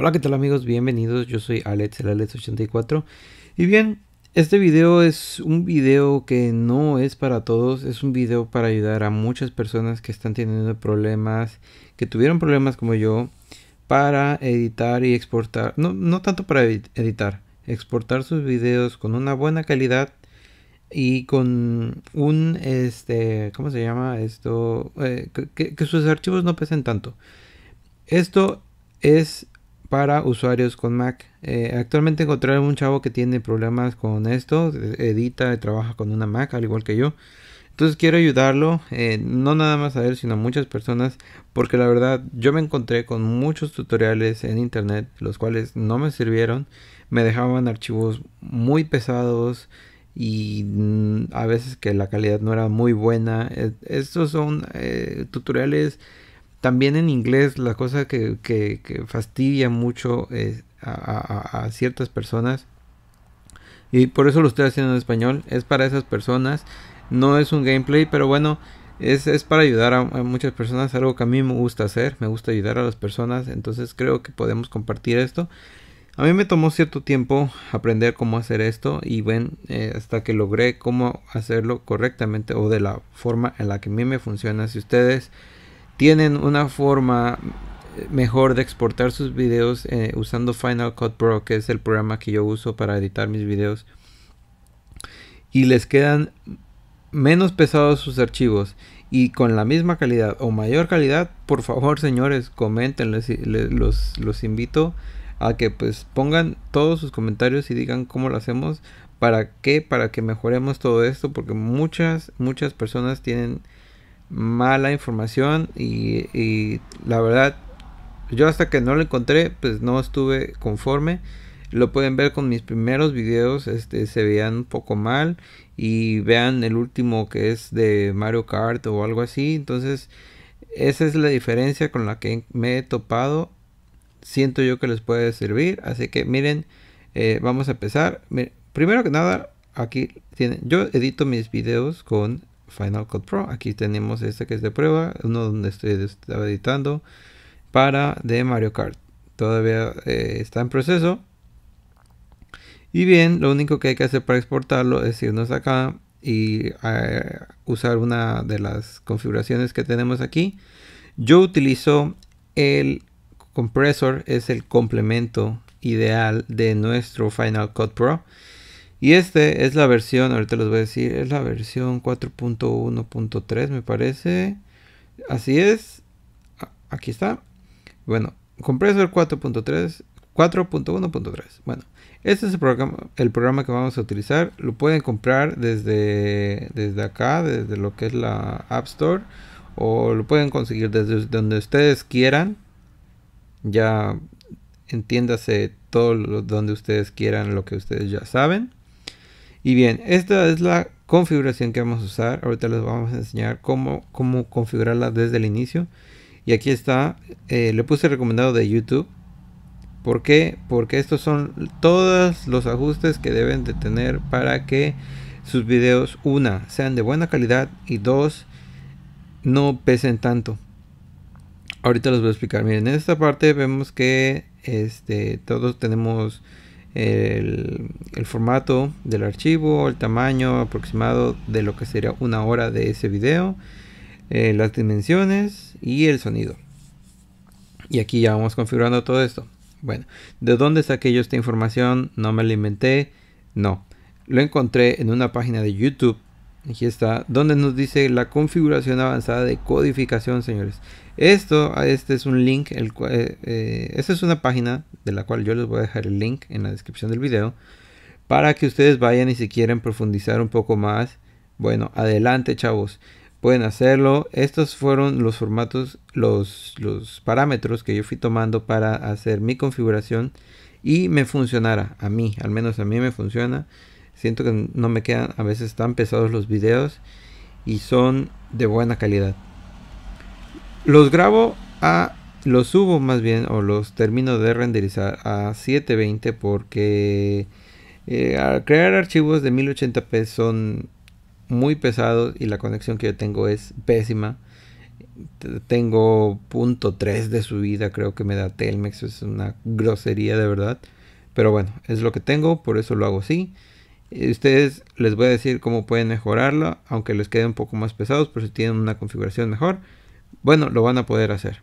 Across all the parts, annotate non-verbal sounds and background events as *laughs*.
Hola, ¿qué tal amigos? Bienvenidos, yo soy Alex, el Alex84. Y bien, este video es un video que no es para todos, es un video para ayudar a muchas personas que están teniendo problemas, que tuvieron problemas como yo, para editar y exportar, no, no tanto para editar, exportar sus videos con una buena calidad y con un, este, ¿cómo se llama esto? Eh, que, que sus archivos no pesen tanto. Esto es para usuarios con Mac. Eh, actualmente encontré un chavo que tiene problemas con esto, edita y trabaja con una Mac, al igual que yo. Entonces quiero ayudarlo, eh, no nada más a él, sino a muchas personas, porque la verdad yo me encontré con muchos tutoriales en internet, los cuales no me sirvieron, me dejaban archivos muy pesados y mm, a veces que la calidad no era muy buena. E, estos son eh, tutoriales también en inglés, la cosa que, fastidia mucho a, ciertas personas, y por eso lo estoy haciendo en español, es para esas personas, no es un gameplay, pero bueno, es, es, para ayudar a, muchas personas, algo que a mí me gusta hacer, me gusta ayudar a las personas, entonces creo que podemos compartir esto. A mí me tomó cierto tiempo aprender cómo hacer esto y ven eh, hasta que logré cómo hacerlo correctamente o de la forma en la que a mí me funciona. Si ustedes tienen una forma eh, mejor de exportar sus videos eh, usando Final Cut Pro, que es el programa que yo uso para editar mis videos. Y les quedan menos pesados sus archivos y con la misma calidad o mayor calidad, por favor señores, comenten, les, los, los invito a que pues pongan todos sus comentarios y digan cómo lo hacemos, para qué, para que mejoremos todo esto, porque muchas, muchas personas tienen mala información y, la verdad yo hasta que no lo encontré pues no estuve conforme lo pueden ver con mis primeros videos este se veían un poco mal y vean el último que es de Mario Kart o algo así entonces esa es la diferencia con la que me he topado siento yo que les puede servir así que miren eh, vamos a empezar primero que nada aquí tienen yo edito mis videos con Final Cut Pro. Aquí tenemos este que es de prueba, uno donde estoy editando para de Mario Kart. Todavía eh, está en proceso. Y bien, lo único que hay que hacer para exportarlo es irnos acá y eh, usar una de las configuraciones que tenemos aquí. Yo utilizo el compresor, es el complemento ideal de nuestro Final Cut Pro. Y este es la versión, ahorita les voy a decir, es la versión 4.1.3 me parece. Así es. Aquí está. Bueno, compresor 4.3, 4.1.3. Bueno, este es el programa, el programa que vamos a utilizar. Lo pueden comprar desde, desde acá, desde lo que es la App Store. O lo pueden conseguir desde donde ustedes quieran. Ya entiéndase todo donde ustedes quieran lo que ustedes ya saben. Y bien, esta es la configuración que vamos a usar. Ahorita les vamos a enseñar cómo, cómo configurarla desde el inicio. Y aquí está, eh, le puse recomendado de YouTube. ¿Por qué? Porque estos son todos los ajustes que deben de tener para que sus videos, una, sean de buena calidad y dos, no pesen tanto. Ahorita les voy a explicar. Miren, en esta parte vemos que este, todos tenemos el, formato del archivo, el tamaño aproximado de lo que sería una hora de ese video, eh, las dimensiones y el sonido. Y aquí ya vamos configurando todo esto. Bueno, ¿de dónde saqué yo esta información? No me la inventé, no. Lo encontré en una página de YouTube Aquí está, donde nos dice la configuración avanzada de codificación, señores. Esto, este es un link, el eh, eh, esta es una página de la cual yo les voy a dejar el link en la descripción del video para que ustedes vayan y si quieren profundizar un poco más, bueno, adelante chavos, pueden hacerlo. Estos fueron los formatos, los, los parámetros que yo fui tomando para hacer mi configuración y me funcionara a mí, al menos a mí me funciona. Siento que no me quedan a veces tan pesados los videos y son de buena calidad. Los grabo a los subo más bien o los termino de renderizar a 720 porque eh, al crear archivos de 1080p son muy pesados y la conexión que yo tengo es pésima. Tengo .3 de subida, creo que me da Telmex, es una grosería de verdad. Pero bueno, es lo que tengo, por eso lo hago así. Eh, ustedes les voy a decir cómo pueden mejorarlo, aunque les quede un poco más pesados, pero si tienen una configuración mejor, bueno, lo van a poder hacer.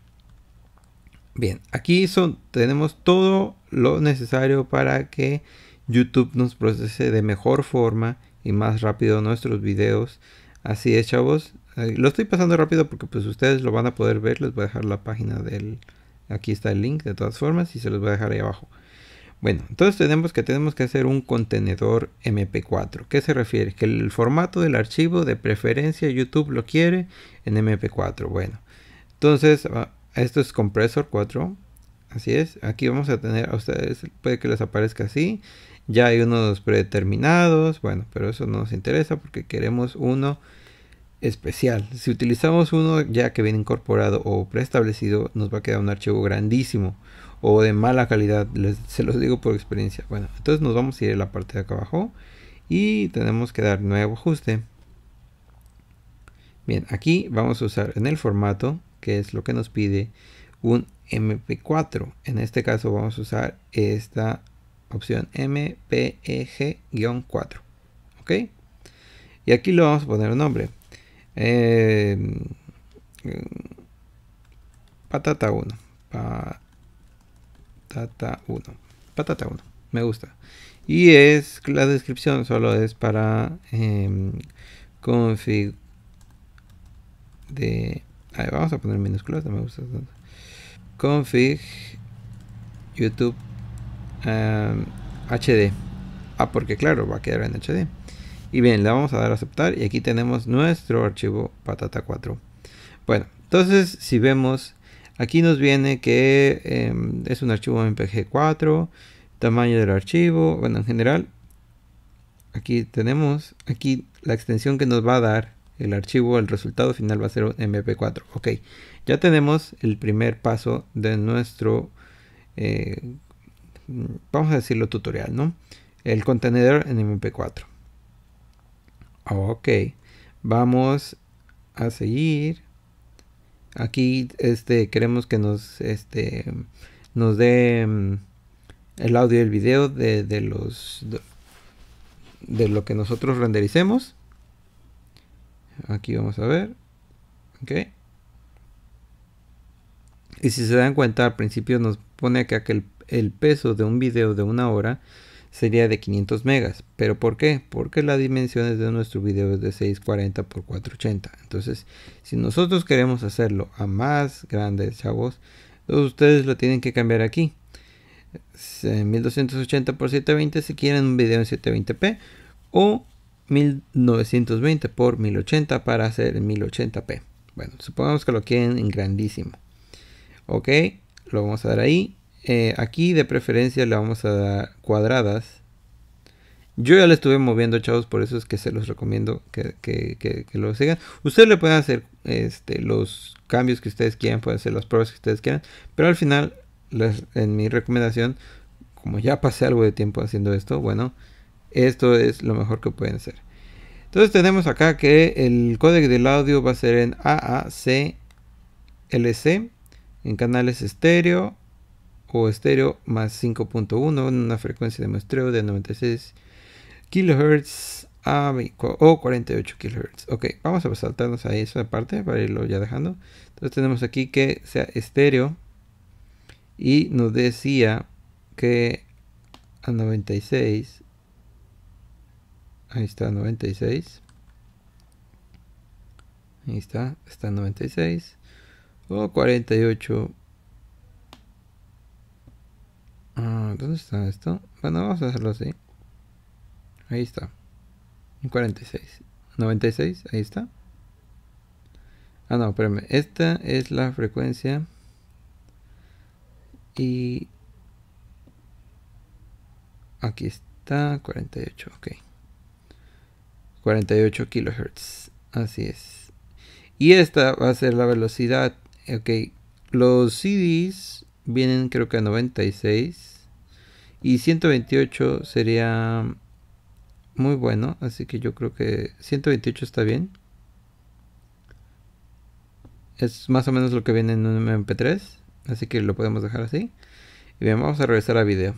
Bien, aquí son, tenemos todo lo necesario para que YouTube nos procese de mejor forma y más rápido nuestros videos. Así es, chavos. lo estoy pasando rápido porque pues ustedes lo van a poder ver. Les voy a dejar la página del... Aquí está el link de todas formas y se los voy a dejar ahí abajo. Bueno, entonces tenemos que tenemos que hacer un contenedor MP4. ¿Qué se refiere? Que el formato del archivo de preferencia YouTube lo quiere en MP4. Bueno, entonces ah, esto es compresor 4. Así es. Aquí vamos a tener a ustedes puede que les aparezca así. Ya hay unos predeterminados. Bueno, pero eso no nos interesa porque queremos uno especial. Si utilizamos uno ya que viene incorporado o preestablecido, nos va a quedar un archivo grandísimo o de mala calidad. se los digo por experiencia. Bueno, entonces nos vamos a ir a la parte de acá abajo y tenemos que dar nuevo ajuste. Bien, aquí vamos a usar en el formato, que es lo que nos pide, un MP4. En este caso vamos a usar esta opción MPEG-4. ¿Ok? Y aquí le vamos a poner un nombre. Eh, mm, eh, patata 1 patata 1. Patata 1, me gusta. Y es la descripción solo es para em, config de... vamos a poner minúsculas, no me gusta tanto. Config YouTube em, HD. Ah, porque claro, va a quedar en HD. Y bien, le vamos a dar a aceptar y aquí tenemos nuestro archivo patata 4. Bueno, entonces si vemos Aquí nos viene que em, es un archivo MPG4, tamaño del archivo, bueno, en general, aquí tenemos, aquí la extensión que nos va a dar el archivo, el resultado final va a ser MP4. Ok, ya tenemos el primer paso de nuestro, eh, vamos a decirlo tutorial, ¿no? El contenedor en MP4. Ok, vamos a seguir Aquí este, queremos que nos, este, nos dé mm, el audio y el video de, los de, lo que nosotros rendericemos. Aquí vamos a ver. Okay. Y si se dan cuenta, al principio nos pone que el, el peso de un video de una hora sería de 500 megas. ¿Pero por qué? Porque las dimensiones de nuestro video es de 640 x 480. Entonces, si nosotros queremos hacerlo a más grandes, chavos, ustedes lo tienen que cambiar aquí. 1280 x 720 si quieren un video en 720p o 1920 por 1080 para hacer 1080p. Bueno, supongamos que lo quieren en grandísimo. Ok, lo vamos a dar ahí eh, aquí de preferencia le vamos a dar cuadradas. Yo ya le estuve moviendo, chavos, por eso es que se los recomiendo que, lo sigan. Ustedes le pueden hacer este, los cambios que ustedes quieran, pueden hacer las pruebas que ustedes quieran, pero al final, en mi recomendación, como ya pasé algo de tiempo haciendo esto, bueno, esto es lo mejor que pueden hacer. Entonces tenemos acá que el código del audio va a ser en AACLC, en canales estéreo, o estéreo más 5.1 en una frecuencia de muestreo de 96 kHz a o 48 kHz. Ok, vamos a saltarnos a esa parte para irlo ya dejando. Entonces tenemos aquí que sea estéreo y nos decía que a 96 ahí está 96 ahí está está 96 o 48 ¿Dónde está esto? Bueno, vamos a hacerlo así. Ahí está. 46. 96, ahí está. Ah, no, espérame. Esta es la frecuencia. Y... Aquí está, 48, ok. 48 kilohertz, así es. Y esta va a ser la velocidad, ok. Los CDs vienen creo que a 96. Y 128 sería muy bueno, así que yo creo que 128 está bien. Es más o menos lo que viene en un MP3, así que lo podemos dejar así. Y bien, vamos a regresar a video.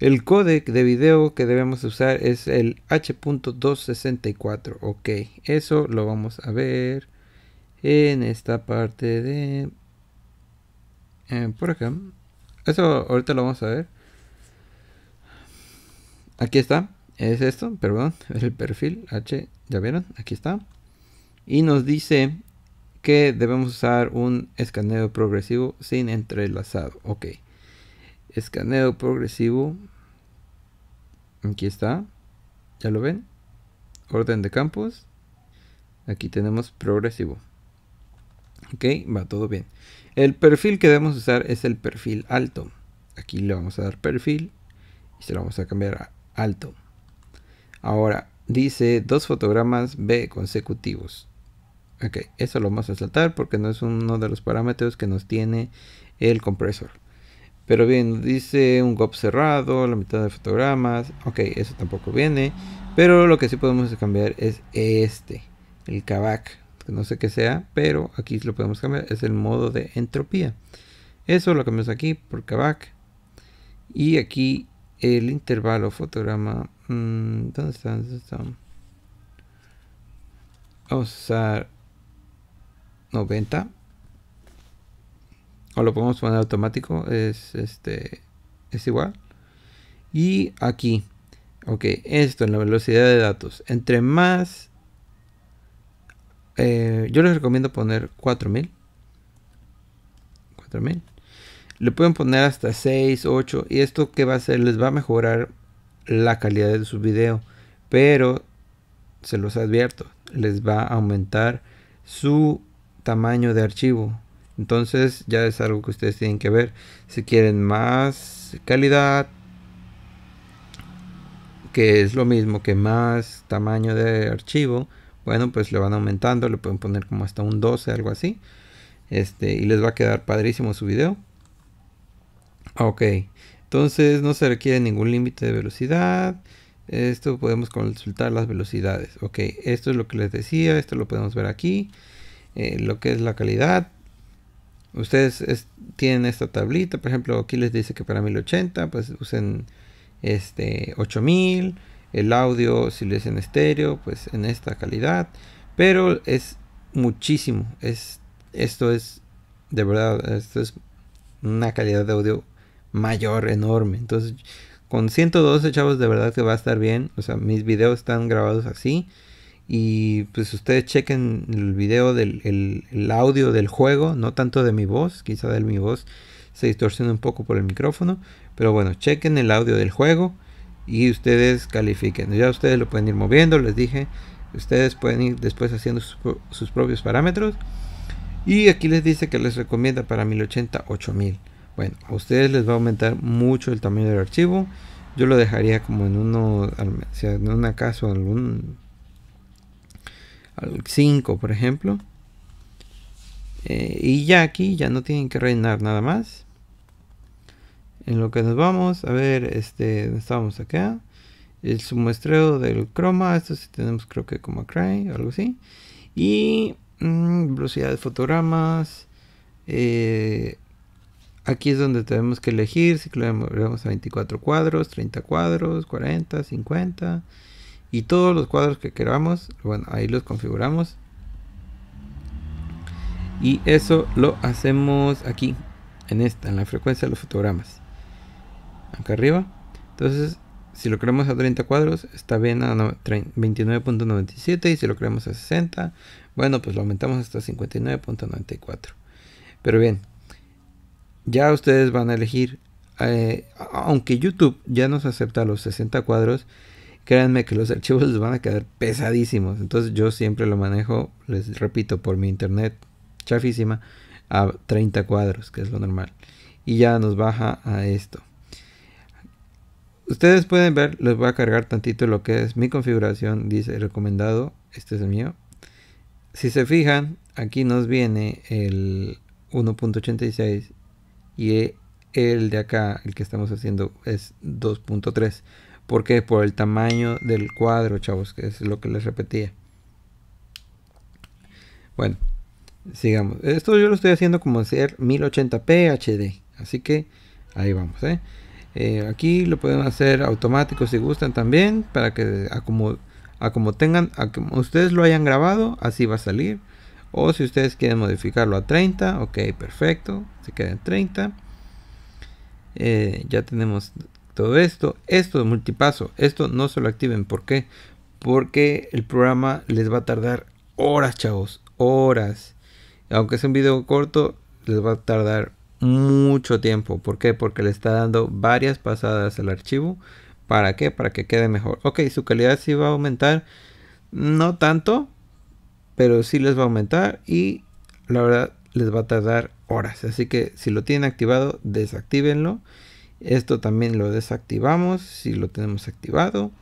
El codec de video que debemos usar es el H.264. Ok, eso lo vamos a ver en esta parte de... Eh, por acá. Eso ahorita lo vamos a ver. Aquí está, es esto, perdón, *laughs* el perfil H, ya vieron, aquí está. Y nos dice que debemos usar un escaneo progresivo sin entrelazado. Ok, escaneo progresivo, aquí está, ya lo ven, orden de campos, aquí tenemos progresivo. Ok, va todo bien. El perfil que debemos usar es el perfil alto. Aquí le vamos a dar perfil y se lo vamos a cambiar a alto. Ahora, dice dos fotogramas B consecutivos. Ok, eso lo vamos a saltar porque no es uno de los parámetros que nos tiene el compresor. Pero bien, dice un GOP cerrado, la mitad de fotogramas. Ok, eso tampoco viene. Pero lo que sí podemos cambiar es este, el CABAC, No sé qué sea, pero aquí lo podemos cambiar. Es el modo de entropía. Eso lo cambiamos aquí por cabac. Y aquí el intervalo fotograma. Mm, ¿Dónde Vamos a usar 90. O lo podemos poner automático. Es este. Es igual. Y aquí. Ok, esto en la velocidad de datos. Entre más. Eh, yo les recomiendo poner 4000. 4000. Le pueden poner hasta 6, 8 y esto que va a hacer les va a mejorar la calidad de su video. Pero se los advierto, les va a aumentar su tamaño de archivo. Entonces ya es algo que ustedes tienen que ver. Si quieren más calidad, que es lo mismo que más tamaño de archivo, bueno, pues le van aumentando, le pueden poner como hasta un 12, algo así. Este, y les va a quedar padrísimo su video. Ah, ok, entonces no se requiere ningún límite de velocidad. Esto podemos consultar las velocidades. Ok, esto es lo que les decía, esto lo podemos ver aquí. Eh, lo que es la calidad. Ustedes tienen esta tablita, por ejemplo, aquí les dice que para 1080, pues usen este 8000. El audio, si lo es en estéreo, pues en esta calidad. Pero es muchísimo. Es, esto es, de verdad, esto es una calidad de audio mayor, enorme. Entonces, con 112 chavos de verdad que va a estar bien. O sea, mis videos están grabados así. Y pues ustedes chequen el video del el, audio del juego, no tanto de mi voz, quizá de mi voz se distorsiona un poco por el micrófono. Pero bueno, chequen el audio del juego y ustedes califiquen. Ya ustedes lo pueden ir moviendo, les dije. Ustedes pueden ir después haciendo sus propios parámetros. Y aquí les dice que les recomienda para 1080 8000. Bueno, a ustedes les va a aumentar mucho el tamaño del archivo. Yo lo dejaría como en uno, en un acaso algún al 5, por ejemplo. Eh, y ya aquí ya no tienen que rellenar nada más. En lo que nos vamos, a ver, este, estamos acá. El muestreo del croma, esto sí tenemos creo que como cry, algo así. Y mm, velocidad de fotogramas. Eh, Aquí es donde tenemos que elegir si lo a 24 cuadros, 30 cuadros, 40, 50 y todos los cuadros que queramos. Bueno, ahí los configuramos. Y eso lo hacemos aquí, en esta, en la frecuencia de los fotogramas. Acá arriba. Entonces, si lo queremos a 30 cuadros, está bien a 29.97 y si lo queremos a 60, bueno, pues lo aumentamos hasta 59.94. Pero bien, ya ustedes van a elegir. Eh, aunque YouTube ya nos acepta los 60 cuadros, créanme que los archivos les van a quedar pesadísimos. Entonces yo siempre lo manejo, les repito, por mi internet chafísima, a 30 cuadros, que es lo normal. Y ya nos baja a esto. Ustedes pueden ver, les voy a cargar tantito lo que es mi configuración, dice recomendado, este es el mío. Si se fijan, aquí nos viene el 1.86 y e, el de acá, el que estamos haciendo, es 2.3. ¿Por qué? Por el tamaño del cuadro, chavos, que es lo que les repetía. Bueno, sigamos. Esto yo lo estoy haciendo como hacer 1080p HD. Así que ahí vamos. ¿eh? ¿eh? aquí lo pueden hacer automático si gustan también. Para que a como, a como tengan, a como ustedes lo hayan grabado, así va a salir. O si ustedes quieren modificarlo a 30, ok, perfecto, se queda en 30. Eh, ya tenemos todo esto. Esto es multipaso, esto no se lo activen, ¿por qué? Porque el programa les va a tardar horas, chavos, horas. Aunque es un video corto, les va a tardar mucho tiempo. ¿Por qué? Porque le está dando varias pasadas al archivo. ¿Para qué? Para que quede mejor. Ok, su calidad sí va a aumentar. No tanto, pero sí les va a aumentar y la verdad les va a tardar horas. Así que si lo tienen activado, desactívenlo. Esto también lo desactivamos si lo tenemos activado.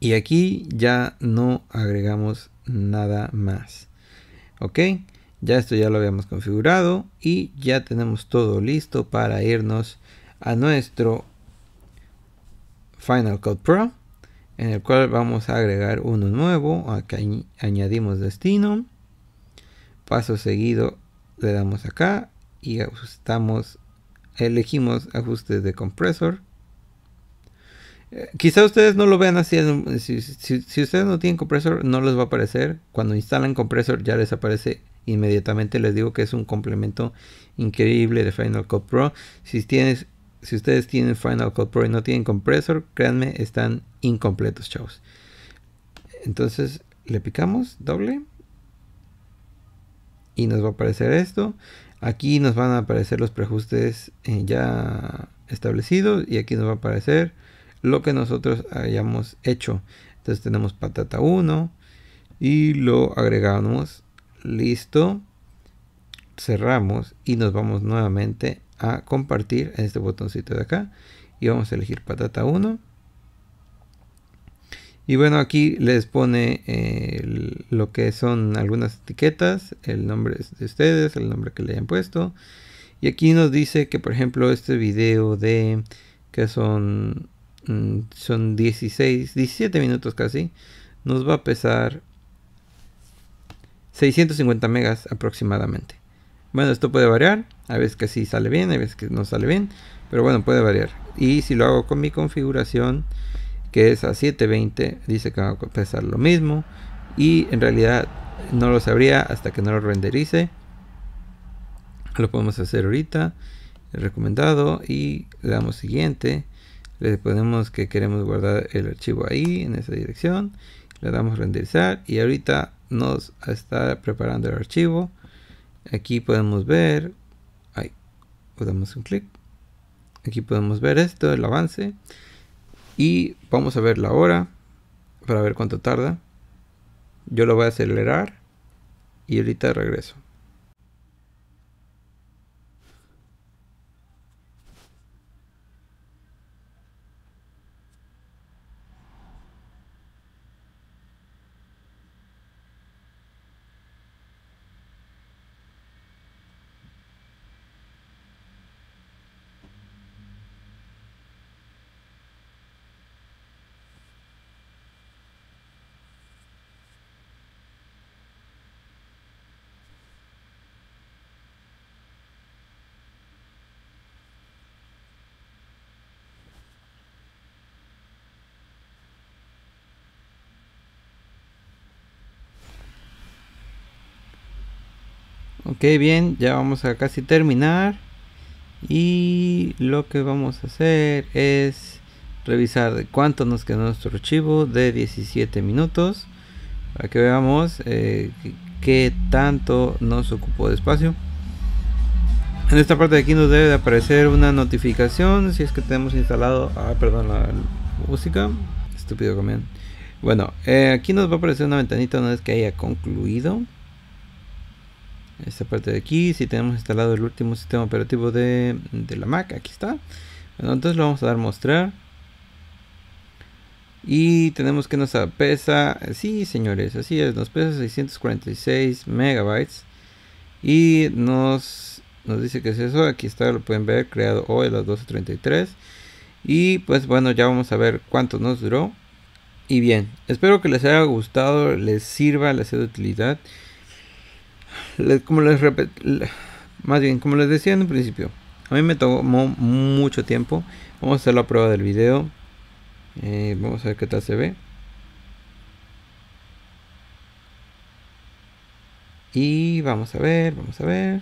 Y aquí ya no agregamos nada más. Ok, ya esto ya lo habíamos configurado y ya tenemos todo listo para irnos a nuestro Final Cut Pro en el cual vamos a agregar uno nuevo, acá añadimos destino, paso seguido le damos acá y ajustamos, elegimos ajustes de compresor. Eh, quizá ustedes no lo vean así, si, si, ustedes no tienen compresor no les va a aparecer, cuando instalan compresor ya les aparece inmediatamente, les digo que es un complemento increíble de Final Cut Pro, si tienes si ustedes tienen Final Cut Pro y no tienen compresor, créanme, están incompletos, chavos. Entonces le picamos doble y nos va a aparecer esto. Aquí nos van a aparecer los preajustes eh, ya establecidos y aquí nos va a aparecer lo que nosotros hayamos hecho. Entonces tenemos patata 1 y lo agregamos. Listo. Cerramos y nos vamos nuevamente a compartir en este botoncito de acá y vamos a elegir patata 1 y bueno aquí les pone eh, lo que son algunas etiquetas el nombre de ustedes el nombre que le hayan puesto y aquí nos dice que por ejemplo este video de que son mm, son 16 17 minutos casi nos va a pesar 650 megas aproximadamente bueno, esto puede variar. A veces que sí sale bien, a veces que no sale bien. Pero bueno, puede variar. Y si lo hago con mi configuración, que es a 720, dice que va a pesar lo mismo. Y en realidad no lo sabría hasta que no lo renderice. Lo podemos hacer ahorita. Recomendado. Y le damos siguiente. Le ponemos que queremos guardar el archivo ahí, en esa dirección. Le damos renderizar. Y ahorita nos está preparando el archivo Aquí podemos ver, ahí, damos un clic. Aquí podemos ver esto, el avance. Y vamos a ver la hora para ver cuánto tarda. Yo lo voy a acelerar y ahorita regreso. Ok, bien, ya vamos a casi terminar. Y lo que vamos a hacer es revisar cuánto nos quedó nuestro archivo de 17 minutos. Para que veamos eh, qué tanto nos ocupó de espacio. En esta parte de aquí nos debe de aparecer una notificación si es que tenemos instalado... Ah, perdón, la música. Estúpido también. Bueno, eh, aquí nos va a aparecer una ventanita una vez que haya concluido esta parte de aquí, si tenemos instalado el último sistema operativo de, de la Mac, aquí está. entonces lo vamos a dar mostrar. Y tenemos que nos pesa, sí señores, así es, nos pesa 646 megabytes. Y nos, nos dice que es eso, aquí está, lo pueden ver, creado hoy a las 12.33. Y pues bueno, ya vamos a ver cuánto nos duró. Y bien, espero que les haya gustado, les sirva, les sea de utilidad como les más bien, como les decía en un principio, a mí me tomó mucho tiempo. Vamos a hacer la prueba del video. Eh, vamos a ver qué tal se ve. Y vamos a ver, vamos a ver.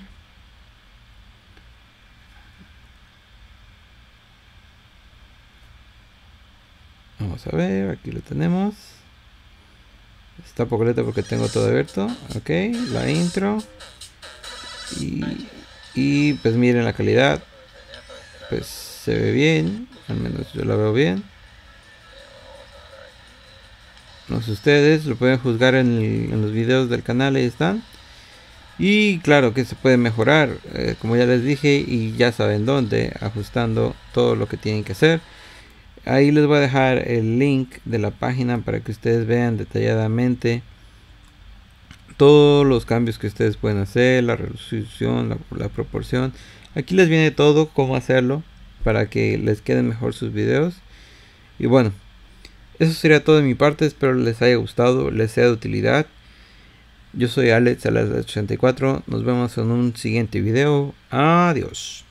Vamos a ver, aquí lo tenemos. Está poco porque tengo todo abierto. Ok, la intro. Y, pues miren la calidad. Pues se ve bien. Al menos yo la veo bien. No sé ustedes, lo pueden juzgar en, los videos del canal, ahí están. Y claro que se puede mejorar, eh, como ya les dije, y ya saben dónde, ajustando todo lo que tienen que hacer. Ahí les voy a dejar el link de la página para que ustedes vean detalladamente todos los cambios que ustedes pueden hacer, la resolución, la, proporción. Aquí les viene todo, cómo hacerlo para que les queden mejor sus videos. Y bueno, eso sería todo de mi parte. Espero les haya gustado, les sea de utilidad. Yo soy Alex las 84 Nos vemos en un siguiente video. Adiós.